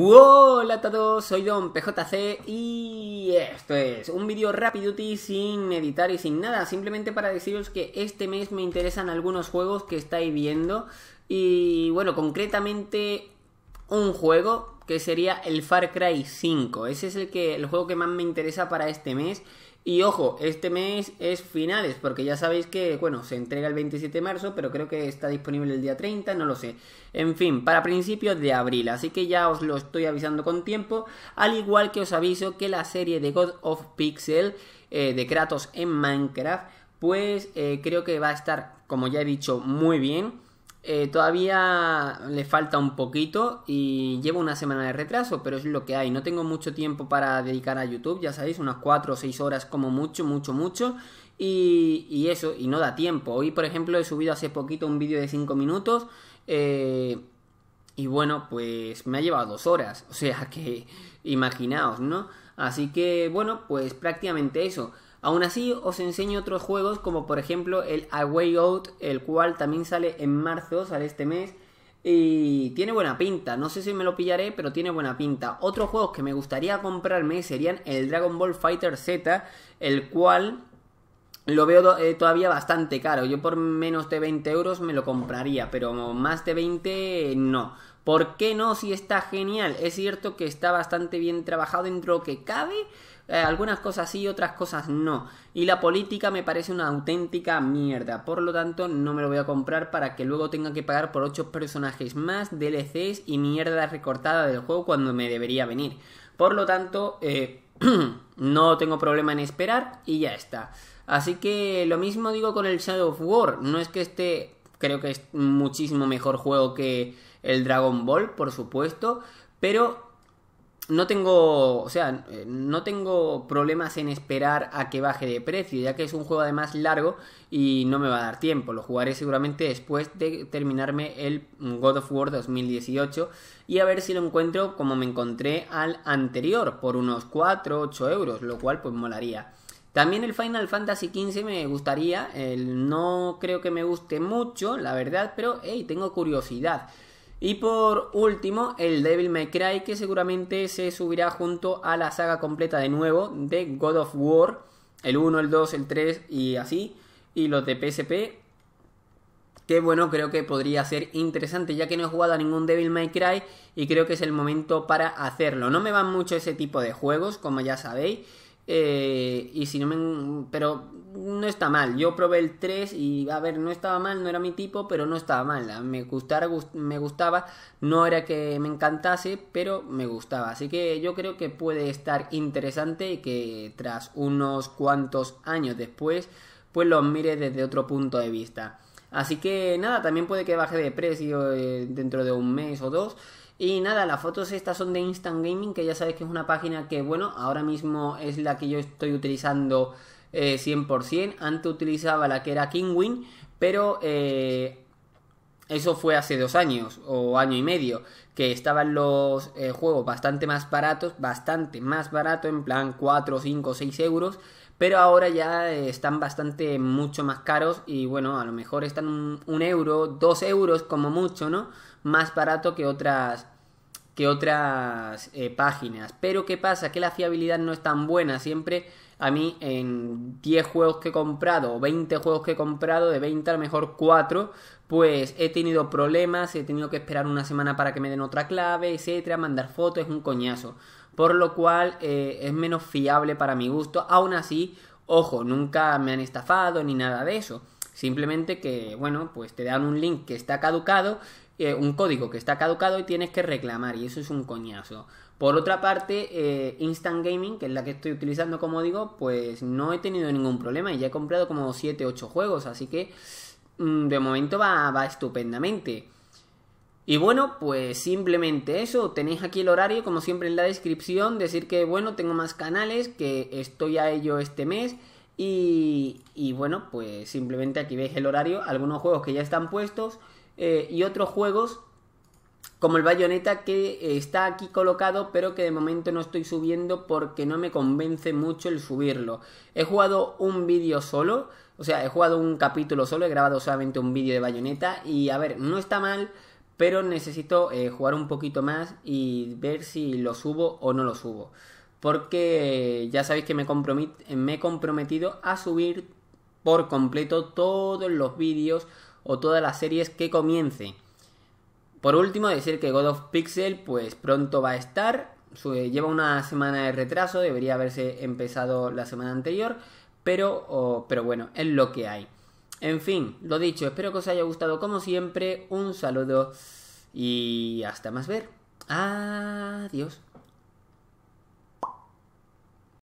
Hola a todos, soy Don PJC y esto es un vídeo y sin editar y sin nada, simplemente para deciros que este mes me interesan algunos juegos que estáis viendo y bueno, concretamente un juego que sería el Far Cry 5, ese es el, que, el juego que más me interesa para este mes y ojo, este mes es finales, porque ya sabéis que, bueno, se entrega el 27 de marzo, pero creo que está disponible el día 30, no lo sé. En fin, para principios de abril, así que ya os lo estoy avisando con tiempo, al igual que os aviso que la serie de God of Pixel eh, de Kratos en Minecraft, pues eh, creo que va a estar, como ya he dicho, muy bien. Eh, todavía le falta un poquito y llevo una semana de retraso, pero es lo que hay. No tengo mucho tiempo para dedicar a YouTube, ya sabéis, unas 4 o 6 horas como mucho, mucho, mucho. Y, eso, y no da tiempo. Hoy, por ejemplo, he subido hace poquito un vídeo de 5 minutos. Eh, y bueno, pues me ha llevado 2 horas. O sea que, imaginaos, ¿no? Así que, bueno, pues prácticamente eso. Aún así, os enseño otros juegos como por ejemplo el Away Way Out, el cual también sale en marzo, sale este mes. Y tiene buena pinta, no sé si me lo pillaré, pero tiene buena pinta. Otros juegos que me gustaría comprarme serían el Dragon Ball Fighter Z, el cual lo veo eh, todavía bastante caro. Yo por menos de 20 euros me lo compraría, pero más de 20 no. ¿Por qué no? Si está genial. Es cierto que está bastante bien trabajado dentro que cabe, eh, algunas cosas sí, otras cosas no. Y la política me parece una auténtica mierda. Por lo tanto, no me lo voy a comprar para que luego tenga que pagar por 8 personajes más, DLCs y mierda recortada del juego cuando me debería venir. Por lo tanto, eh, no tengo problema en esperar y ya está. Así que lo mismo digo con el Shadow of War. No es que esté, creo que es muchísimo mejor juego que el Dragon Ball, por supuesto. Pero no tengo, o sea, eh, no tengo problemas en esperar a que baje de precio, ya que es un juego además largo y no me va a dar tiempo. Lo jugaré seguramente después de terminarme el God of War 2018 y a ver si lo encuentro como me encontré al anterior, por unos 4 8 euros, lo cual pues molaría. También el Final Fantasy XV me gustaría, el no creo que me guste mucho, la verdad, pero hey, tengo curiosidad. Y por último, el Devil May Cry, que seguramente se subirá junto a la saga completa de nuevo de God of War, el 1, el 2, el 3 y así, y los de PSP. Que bueno, creo que podría ser interesante, ya que no he jugado a ningún Devil May Cry y creo que es el momento para hacerlo. No me van mucho ese tipo de juegos, como ya sabéis eh, y si no me. Pero no está mal. Yo probé el 3 y, a ver, no estaba mal, no era mi tipo, pero no estaba mal. Me, gustara, me gustaba, no era que me encantase, pero me gustaba. Así que yo creo que puede estar interesante y que tras unos cuantos años después, pues los mire desde otro punto de vista. Así que nada, también puede que baje de precio eh, dentro de un mes o dos. Y nada, las fotos estas son de Instant Gaming, que ya sabéis que es una página que, bueno, ahora mismo es la que yo estoy utilizando 100%. Eh, Antes utilizaba la que era Kingwin, pero eh, eso fue hace dos años o año y medio, que estaban los eh, juegos bastante más baratos, bastante más barato, en plan 4, 5, 6 euros pero ahora ya eh, están bastante mucho más caros y bueno, a lo mejor están un, euro, dos euros como mucho, ¿no? Más barato que otras que otras eh, páginas. Pero ¿qué pasa? Que la fiabilidad no es tan buena. Siempre a mí en 10 juegos que he comprado o 20 juegos que he comprado, de 20 a lo mejor 4, pues he tenido problemas, he tenido que esperar una semana para que me den otra clave, etcétera, mandar fotos, es un coñazo. Por lo cual eh, es menos fiable para mi gusto. Aún así, ojo, nunca me han estafado ni nada de eso Simplemente que, bueno, pues te dan un link que está caducado, eh, un código que está caducado y tienes que reclamar y eso es un coñazo. Por otra parte, eh, Instant Gaming, que es la que estoy utilizando como digo, pues no he tenido ningún problema y ya he comprado como 7, 8 juegos, así que mm, de momento va, va estupendamente. Y bueno, pues simplemente eso, tenéis aquí el horario como siempre en la descripción, decir que bueno, tengo más canales, que estoy a ello este mes y, bueno, pues simplemente aquí veis el horario, algunos juegos que ya están puestos eh, y otros juegos como el bayoneta que eh, está aquí colocado pero que de momento no estoy subiendo porque no me convence mucho el subirlo. He jugado un vídeo solo, o sea, he jugado un capítulo solo, he grabado solamente un vídeo de bayoneta y a ver, no está mal, pero necesito eh, jugar un poquito más y ver si lo subo o no lo subo porque ya sabéis que me, he comprometido a subir por completo todos los vídeos o todas las series que comience. Por último, decir que God of Pixel pues pronto va a estar, lleva una semana de retraso, debería haberse empezado la semana anterior, pero, pero bueno, es lo que hay. En fin, lo dicho, espero que os haya gustado como siempre, un saludo y hasta más ver. Adiós.